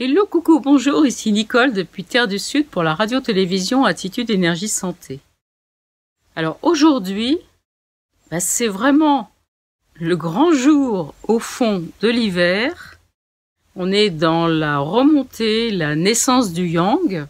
Hello, coucou, bonjour, ici Nicole depuis Terre du Sud pour la radio-télévision Attitude Énergie Santé. Alors aujourd'hui, bah, c'est vraiment le grand jour au fond de l'hiver. On est dans la remontée, la naissance du yang.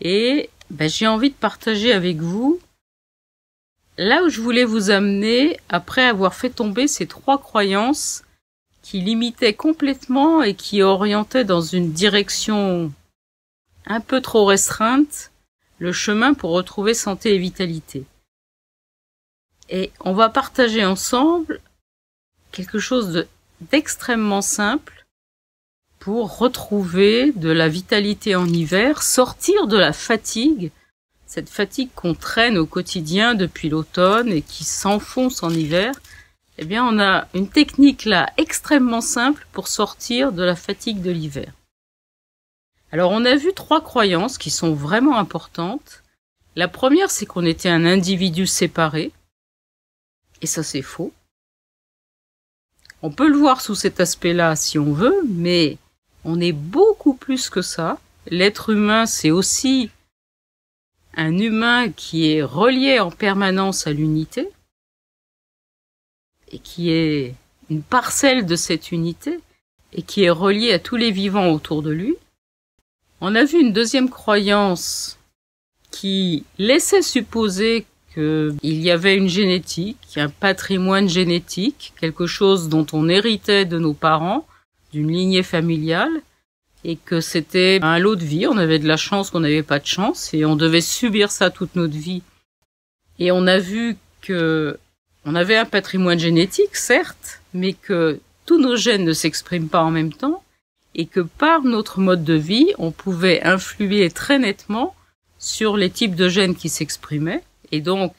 Et bah, j'ai envie de partager avec vous là où je voulais vous amener après avoir fait tomber ces trois croyances qui limitait complètement et qui orientait dans une direction un peu trop restreinte le chemin pour retrouver santé et vitalité. Et on va partager ensemble quelque chose d'extrêmement simple pour retrouver de la vitalité en hiver, sortir de la fatigue, cette fatigue qu'on traîne au quotidien depuis l'automne et qui s'enfonce en hiver, eh bien, on a une technique là extrêmement simple pour sortir de la fatigue de l'hiver. Alors, on a vu trois croyances qui sont vraiment importantes. La première, c'est qu'on était un individu séparé. Et ça, c'est faux. On peut le voir sous cet aspect-là si on veut, mais on est beaucoup plus que ça. L'être humain, c'est aussi un humain qui est relié en permanence à l'unité et qui est une parcelle de cette unité, et qui est reliée à tous les vivants autour de lui. On a vu une deuxième croyance qui laissait supposer qu'il y avait une génétique, un patrimoine génétique, quelque chose dont on héritait de nos parents, d'une lignée familiale, et que c'était un lot de vie, on avait de la chance qu'on n'avait pas de chance, et on devait subir ça toute notre vie. Et on a vu que on avait un patrimoine génétique, certes, mais que tous nos gènes ne s'expriment pas en même temps et que par notre mode de vie, on pouvait influer très nettement sur les types de gènes qui s'exprimaient et donc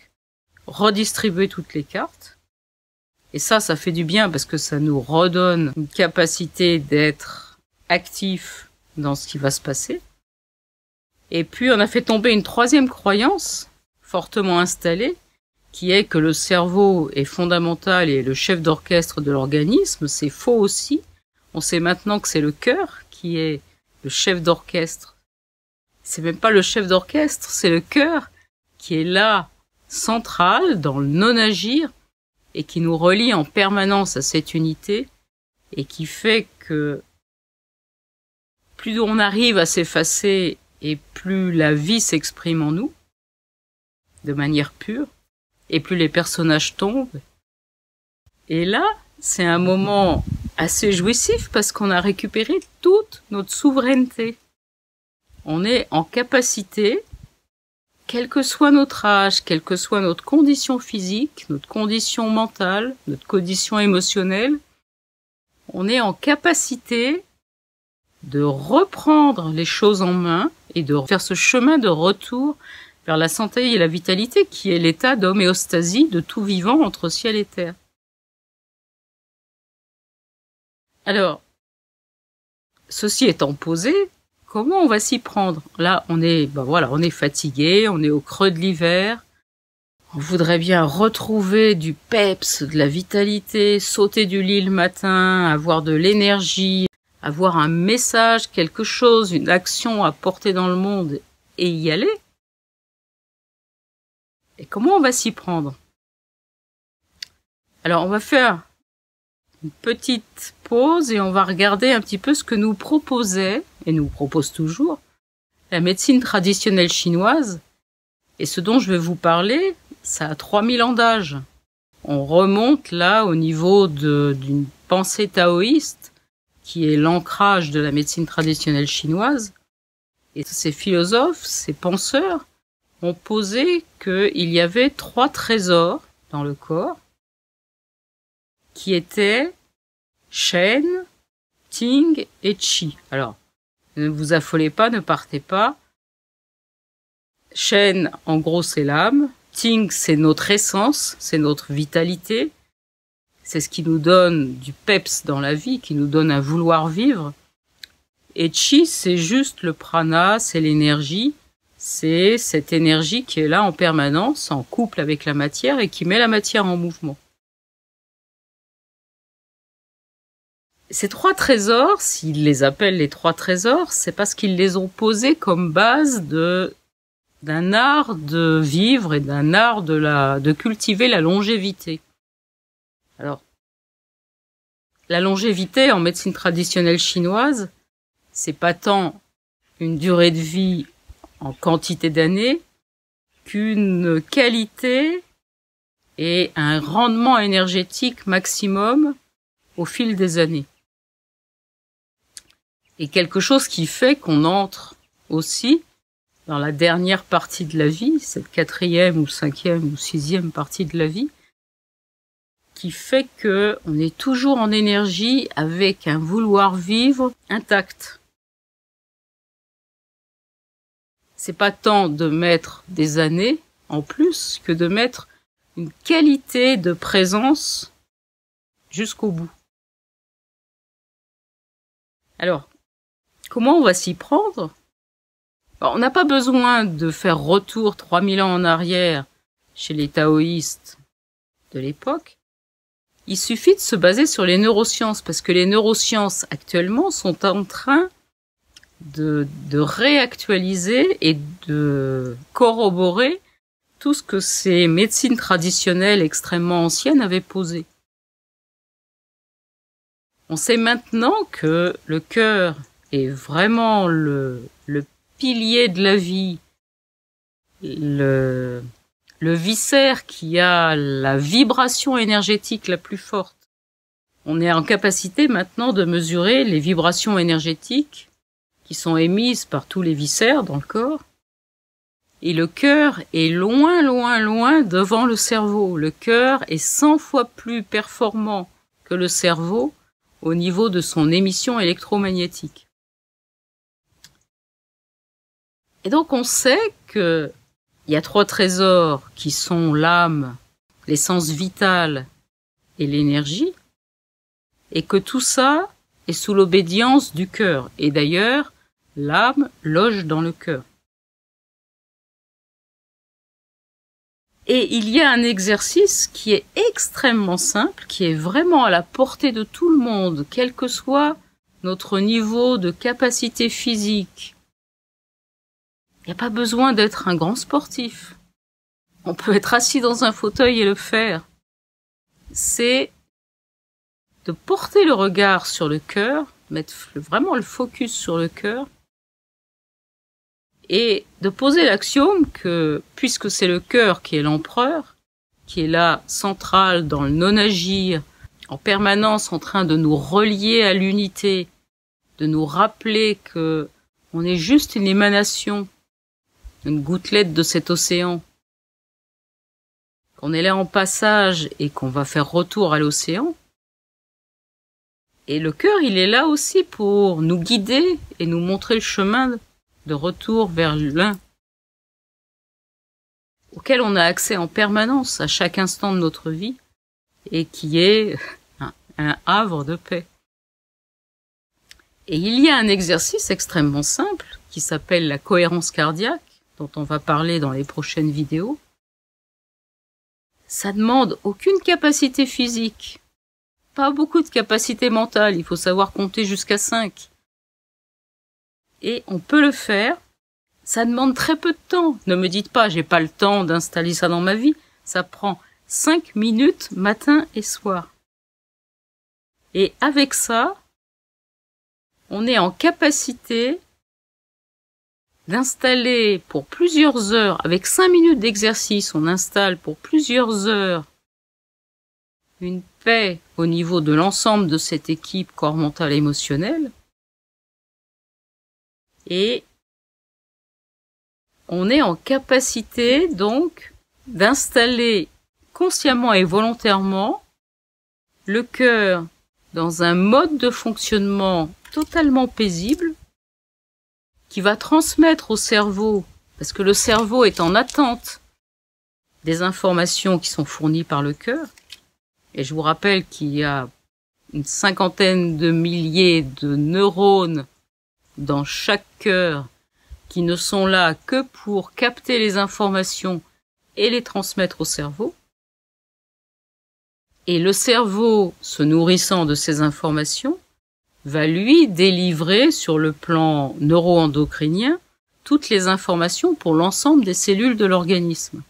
redistribuer toutes les cartes. Et ça, ça fait du bien parce que ça nous redonne une capacité d'être actifs dans ce qui va se passer. Et puis, on a fait tomber une troisième croyance fortement installée qui est que le cerveau est fondamental et le chef d'orchestre de l'organisme, c'est faux aussi. On sait maintenant que c'est le cœur qui est le chef d'orchestre. C'est même pas le chef d'orchestre, c'est le cœur qui est là, central, dans le non-agir, et qui nous relie en permanence à cette unité, et qui fait que plus on arrive à s'effacer et plus la vie s'exprime en nous, de manière pure, et plus les personnages tombent. Et là, c'est un moment assez jouissif parce qu'on a récupéré toute notre souveraineté. On est en capacité, quel que soit notre âge, quelle que soit notre condition physique, notre condition mentale, notre condition émotionnelle, on est en capacité de reprendre les choses en main et de faire ce chemin de retour vers la santé et la vitalité qui est l'état d'homéostasie de tout vivant entre ciel et terre. Alors, ceci étant posé, comment on va s'y prendre Là, on est, ben voilà, on est fatigué, on est au creux de l'hiver. On voudrait bien retrouver du peps, de la vitalité, sauter du lit le matin, avoir de l'énergie, avoir un message, quelque chose, une action à porter dans le monde et y aller. Et comment on va s'y prendre Alors, on va faire une petite pause et on va regarder un petit peu ce que nous proposait, et nous propose toujours, la médecine traditionnelle chinoise. Et ce dont je vais vous parler, ça a 3000 ans d'âge. On remonte là au niveau d'une pensée taoïste qui est l'ancrage de la médecine traditionnelle chinoise. Et ces philosophes, ces penseurs, ont posé qu'il y avait trois trésors dans le corps qui étaient Shen, Ting et Chi. Alors, ne vous affolez pas, ne partez pas. Shen, en gros, c'est l'âme. Ting, c'est notre essence, c'est notre vitalité. C'est ce qui nous donne du peps dans la vie, qui nous donne à vouloir vivre. Et chi, c'est juste le prana, c'est l'énergie c'est cette énergie qui est là en permanence, en couple avec la matière et qui met la matière en mouvement. Ces trois trésors, s'ils les appellent les trois trésors, c'est parce qu'ils les ont posés comme base de d'un art de vivre et d'un art de la de cultiver la longévité. Alors la longévité en médecine traditionnelle chinoise, c'est pas tant une durée de vie en quantité d'années qu'une qualité et un rendement énergétique maximum au fil des années. Et quelque chose qui fait qu'on entre aussi dans la dernière partie de la vie, cette quatrième ou cinquième ou sixième partie de la vie, qui fait que on est toujours en énergie avec un vouloir vivre intact. c'est pas tant de mettre des années en plus que de mettre une qualité de présence jusqu'au bout. Alors, comment on va s'y prendre On n'a pas besoin de faire retour 3000 ans en arrière chez les taoïstes de l'époque. Il suffit de se baser sur les neurosciences parce que les neurosciences actuellement sont en train de, réactualiser et de corroborer tout ce que ces médecines traditionnelles extrêmement anciennes avaient posé. On sait maintenant que le cœur est vraiment le, le pilier de la vie, le, le viscère qui a la vibration énergétique la plus forte. On est en capacité maintenant de mesurer les vibrations énergétiques qui sont émises par tous les viscères dans le corps. Et le cœur est loin, loin, loin devant le cerveau. Le cœur est 100 fois plus performant que le cerveau au niveau de son émission électromagnétique. Et donc on sait que il y a trois trésors qui sont l'âme, l'essence vitale et l'énergie, et que tout ça est sous l'obédience du cœur. Et d'ailleurs, L'âme loge dans le cœur. Et il y a un exercice qui est extrêmement simple, qui est vraiment à la portée de tout le monde, quel que soit notre niveau de capacité physique. Il n'y a pas besoin d'être un grand sportif. On peut être assis dans un fauteuil et le faire. C'est de porter le regard sur le cœur, mettre vraiment le focus sur le cœur, et de poser l'axiome que, puisque c'est le cœur qui est l'empereur, qui est là central dans le non-agir, en permanence en train de nous relier à l'unité, de nous rappeler que on est juste une émanation, une gouttelette de cet océan, qu'on est là en passage et qu'on va faire retour à l'océan. Et le cœur, il est là aussi pour nous guider et nous montrer le chemin de retour vers l'un auquel on a accès en permanence à chaque instant de notre vie et qui est un, havre de paix. Et il y a un exercice extrêmement simple qui s'appelle la cohérence cardiaque, dont on va parler dans les prochaines vidéos. Ça demande aucune capacité physique, pas beaucoup de capacité mentale, il faut savoir compter jusqu'à cinq et on peut le faire. Ça demande très peu de temps. Ne me dites pas, j'ai pas le temps d'installer ça dans ma vie. Ça prend 5 minutes matin et soir. Et avec ça, on est en capacité d'installer pour plusieurs heures, avec 5 minutes d'exercice, on installe pour plusieurs heures une paix au niveau de l'ensemble de cette équipe corps mental émotionnel, et on est en capacité donc d'installer consciemment et volontairement le cœur dans un mode de fonctionnement totalement paisible qui va transmettre au cerveau, parce que le cerveau est en attente des informations qui sont fournies par le cœur. Et je vous rappelle qu'il y a une cinquantaine de milliers de neurones dans chaque cœur qui ne sont là que pour capter les informations et les transmettre au cerveau. Et le cerveau, se nourrissant de ces informations, va lui délivrer sur le plan neuro-endocrinien, toutes les informations pour l'ensemble des cellules de l'organisme.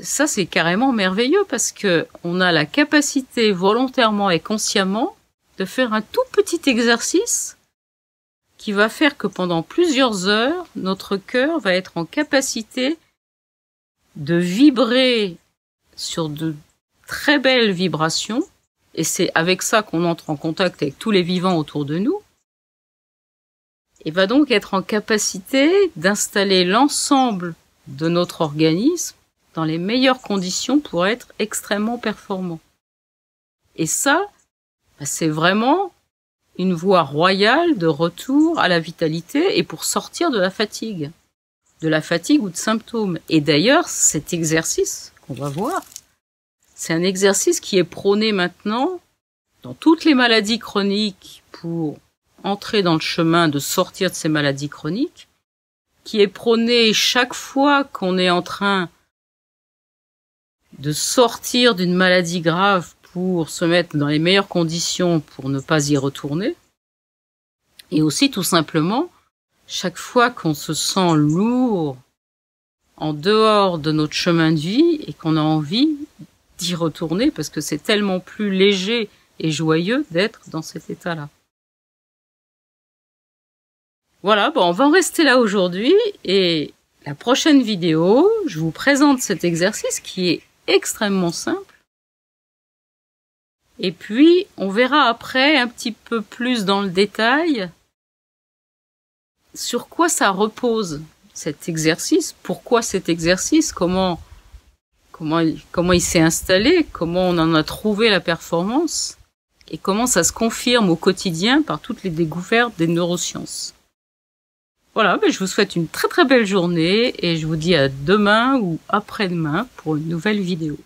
Ça, c'est carrément merveilleux parce que on a la capacité volontairement et consciemment de faire un tout petit exercice qui va faire que pendant plusieurs heures, notre cœur va être en capacité de vibrer sur de très belles vibrations, et c'est avec ça qu'on entre en contact avec tous les vivants autour de nous, et va donc être en capacité d'installer l'ensemble de notre organisme dans les meilleures conditions pour être extrêmement performant. Et ça, bah, c'est vraiment une voie royale de retour à la vitalité et pour sortir de la fatigue, de la fatigue ou de symptômes. Et d'ailleurs, cet exercice qu'on va voir, c'est un exercice qui est prôné maintenant dans toutes les maladies chroniques pour entrer dans le chemin de sortir de ces maladies chroniques, qui est prôné chaque fois qu'on est en train de sortir d'une maladie grave pour se mettre dans les meilleures conditions pour ne pas y retourner. Et aussi tout simplement, chaque fois qu'on se sent lourd en dehors de notre chemin de vie et qu'on a envie d'y retourner parce que c'est tellement plus léger et joyeux d'être dans cet état-là. Voilà, bon, on va en rester là aujourd'hui et la prochaine vidéo, je vous présente cet exercice qui est extrêmement simple et puis, on verra après un petit peu plus dans le détail sur quoi ça repose cet exercice, pourquoi cet exercice, comment comment comment il s'est installé, comment on en a trouvé la performance et comment ça se confirme au quotidien par toutes les découvertes des neurosciences. Voilà, ben, je vous souhaite une très très belle journée et je vous dis à demain ou après-demain pour une nouvelle vidéo.